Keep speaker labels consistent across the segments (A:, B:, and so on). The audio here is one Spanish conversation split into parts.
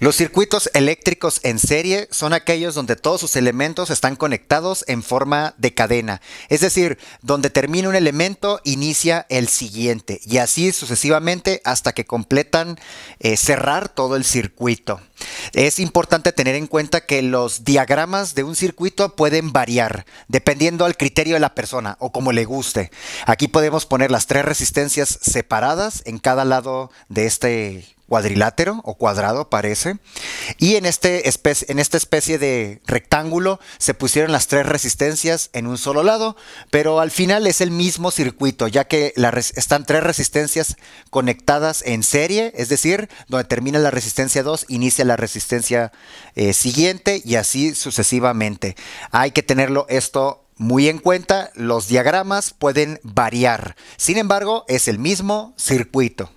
A: Los circuitos eléctricos en serie son aquellos donde todos sus elementos están conectados en forma de cadena, es decir, donde termina un elemento inicia el siguiente y así sucesivamente hasta que completan eh, cerrar todo el circuito. Es importante tener en cuenta que los diagramas de un circuito pueden variar dependiendo al criterio de la persona o como le guste. Aquí podemos poner las tres resistencias separadas en cada lado de este cuadrilátero o cuadrado parece. Y en, este en esta especie de rectángulo se pusieron las tres resistencias en un solo lado, pero al final es el mismo circuito, ya que están tres resistencias conectadas en serie, es decir, donde termina la resistencia 2, inicia la resistencia eh, siguiente y así sucesivamente. Hay que tenerlo esto muy en cuenta, los diagramas pueden variar, sin embargo es el mismo circuito.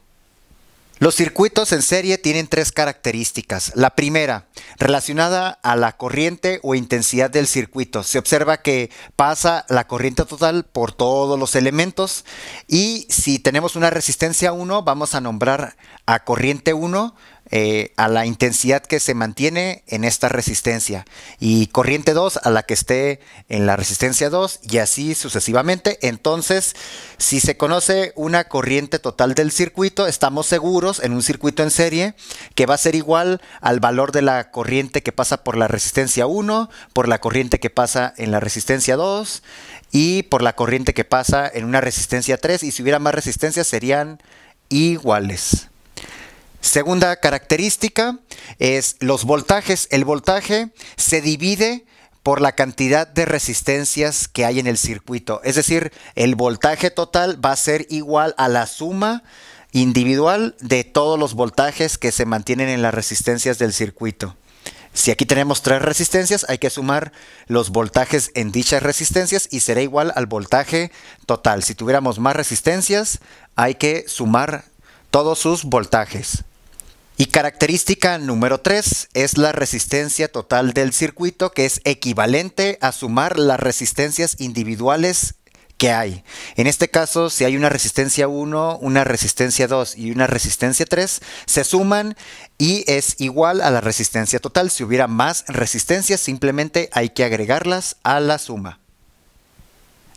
A: Los circuitos en serie tienen tres características. La primera, relacionada a la corriente o intensidad del circuito. Se observa que pasa la corriente total por todos los elementos y si tenemos una resistencia 1, vamos a nombrar a corriente 1 eh, a la intensidad que se mantiene en esta resistencia y corriente 2 a la que esté en la resistencia 2 y así sucesivamente. Entonces, si se conoce una corriente total del circuito, estamos seguros en un circuito en serie que va a ser igual al valor de la corriente que pasa por la resistencia 1, por la corriente que pasa en la resistencia 2 y por la corriente que pasa en una resistencia 3 y si hubiera más resistencias serían iguales. Segunda característica es los voltajes. El voltaje se divide por la cantidad de resistencias que hay en el circuito. Es decir, el voltaje total va a ser igual a la suma individual de todos los voltajes que se mantienen en las resistencias del circuito. Si aquí tenemos tres resistencias, hay que sumar los voltajes en dichas resistencias y será igual al voltaje total. Si tuviéramos más resistencias, hay que sumar todos sus voltajes. Y característica número 3 es la resistencia total del circuito que es equivalente a sumar las resistencias individuales que hay. En este caso, si hay una resistencia 1, una resistencia 2 y una resistencia 3, se suman y es igual a la resistencia total. Si hubiera más resistencias, simplemente hay que agregarlas a la suma.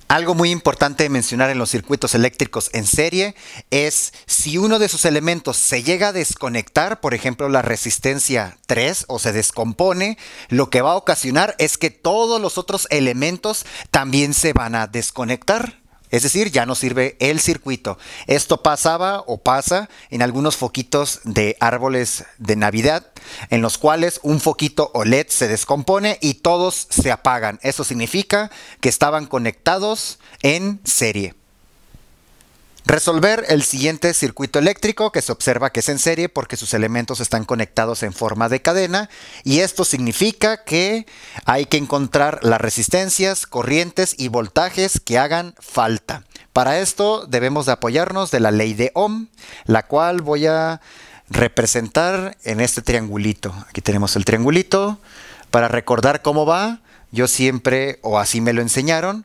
A: Algo muy importante de mencionar en los circuitos eléctricos en serie es si uno de sus elementos se llega a desconectar, por ejemplo la resistencia 3 o se descompone, lo que va a ocasionar es que todos los otros elementos también se van a desconectar. Es decir, ya no sirve el circuito. Esto pasaba o pasa en algunos foquitos de árboles de Navidad, en los cuales un foquito LED se descompone y todos se apagan. Eso significa que estaban conectados en serie. Resolver el siguiente circuito eléctrico que se observa que es en serie porque sus elementos están conectados en forma de cadena y esto significa que hay que encontrar las resistencias, corrientes y voltajes que hagan falta. Para esto debemos de apoyarnos de la ley de Ohm, la cual voy a representar en este triangulito. Aquí tenemos el triangulito. Para recordar cómo va, yo siempre, o así me lo enseñaron,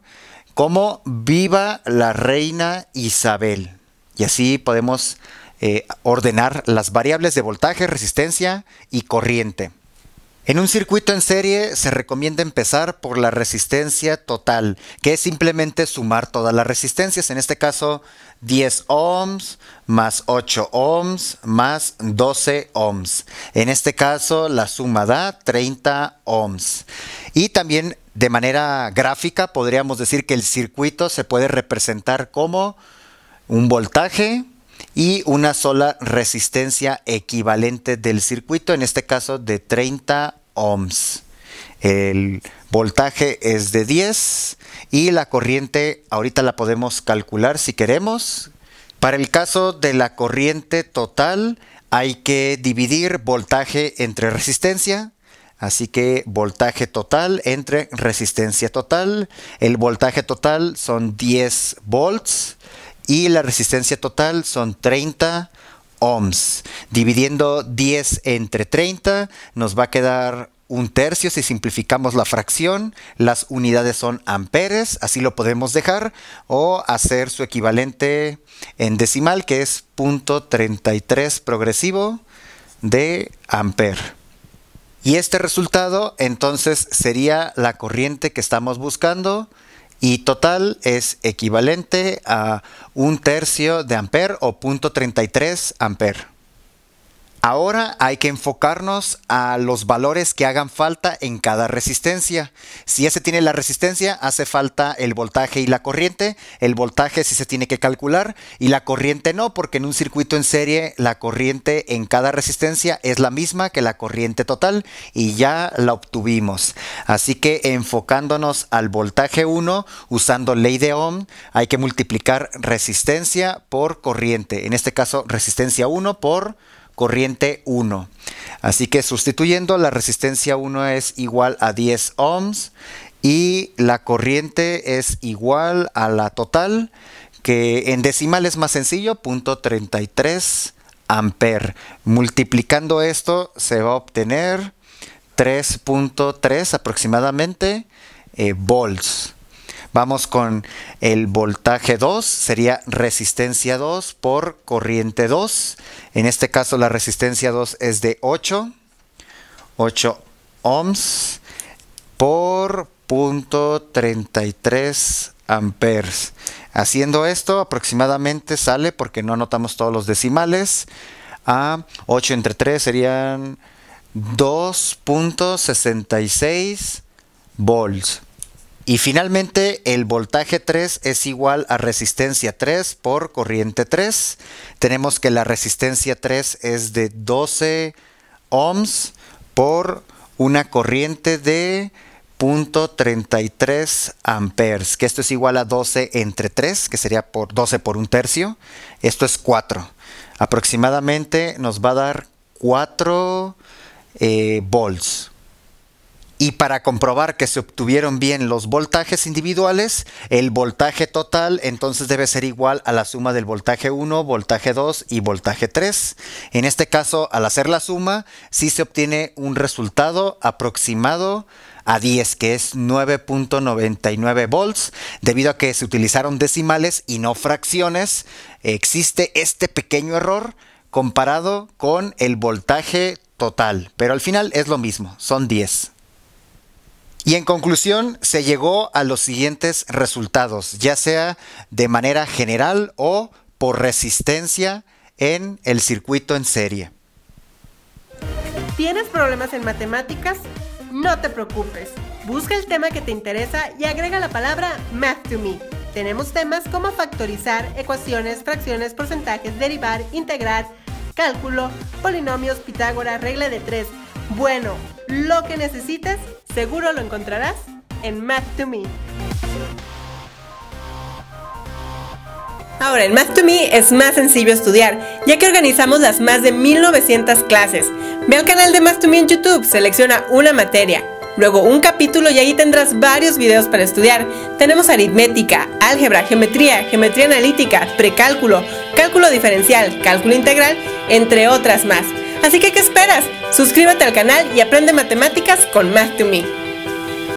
A: como Viva la Reina Isabel. Y así podemos eh, ordenar las variables de voltaje, resistencia y corriente. En un circuito en serie se recomienda empezar por la resistencia total, que es simplemente sumar todas las resistencias, en este caso 10 ohms más 8 ohms más 12 ohms. En este caso la suma da 30 ohms. Y también de manera gráfica podríamos decir que el circuito se puede representar como un voltaje y una sola resistencia equivalente del circuito, en este caso de 30 ohms. El voltaje es de 10 y la corriente ahorita la podemos calcular si queremos. Para el caso de la corriente total hay que dividir voltaje entre resistencia Así que voltaje total entre resistencia total. El voltaje total son 10 volts y la resistencia total son 30 ohms. Dividiendo 10 entre 30 nos va a quedar un tercio si simplificamos la fracción, las unidades son amperes, así lo podemos dejar, o hacer su equivalente en decimal, que es .33 progresivo de amperes. Y este resultado entonces sería la corriente que estamos buscando y total es equivalente a un tercio de amper o 0.33 amper. Ahora hay que enfocarnos a los valores que hagan falta en cada resistencia. Si ese tiene la resistencia, hace falta el voltaje y la corriente. El voltaje sí se tiene que calcular y la corriente no, porque en un circuito en serie la corriente en cada resistencia es la misma que la corriente total y ya la obtuvimos. Así que enfocándonos al voltaje 1, usando ley de Ohm, hay que multiplicar resistencia por corriente. En este caso, resistencia 1 por corriente 1. Así que sustituyendo la resistencia 1 es igual a 10 ohms y la corriente es igual a la total que en decimal es más sencillo, punto 33 amper. Multiplicando esto se va a obtener 3.3 aproximadamente eh, volts. Vamos con el voltaje 2, sería resistencia 2 por corriente 2. En este caso la resistencia 2 es de 8, 8 ohms por 0.33 amperes. Haciendo esto aproximadamente sale, porque no anotamos todos los decimales, a 8 entre 3 serían 2.66 volts. Y finalmente el voltaje 3 es igual a resistencia 3 por corriente 3. Tenemos que la resistencia 3 es de 12 ohms por una corriente de 0.33 amperes, que esto es igual a 12 entre 3, que sería por 12 por un tercio. Esto es 4. Aproximadamente nos va a dar 4 eh, volts y para comprobar que se obtuvieron bien los voltajes individuales, el voltaje total entonces debe ser igual a la suma del voltaje 1, voltaje 2 y voltaje 3. En este caso, al hacer la suma, sí se obtiene un resultado aproximado a 10, que es 9.99 volts. Debido a que se utilizaron decimales y no fracciones, existe este pequeño error comparado con el voltaje total, pero al final es lo mismo, son 10. Y en conclusión, se llegó a los siguientes resultados, ya sea de manera general o por resistencia en el circuito en serie. ¿Tienes problemas en matemáticas? No te preocupes. Busca el tema que te interesa y agrega la palabra Math to Me. Tenemos temas como factorizar, ecuaciones, fracciones, porcentajes, derivar, integrar, cálculo, polinomios, Pitágoras, regla de tres. Bueno, lo que necesites Seguro lo encontrarás en Math 2 Me. Ahora, en Math to Me es más sencillo estudiar, ya que organizamos las más de 1900 clases. Ve al canal de Math to Me en YouTube, selecciona una materia, luego un capítulo y ahí tendrás varios videos para estudiar. Tenemos aritmética, álgebra, geometría, geometría analítica, precálculo, cálculo diferencial, cálculo integral, entre otras más. Así que, ¿qué esperas? Suscríbete al canal y aprende matemáticas con Math to Me.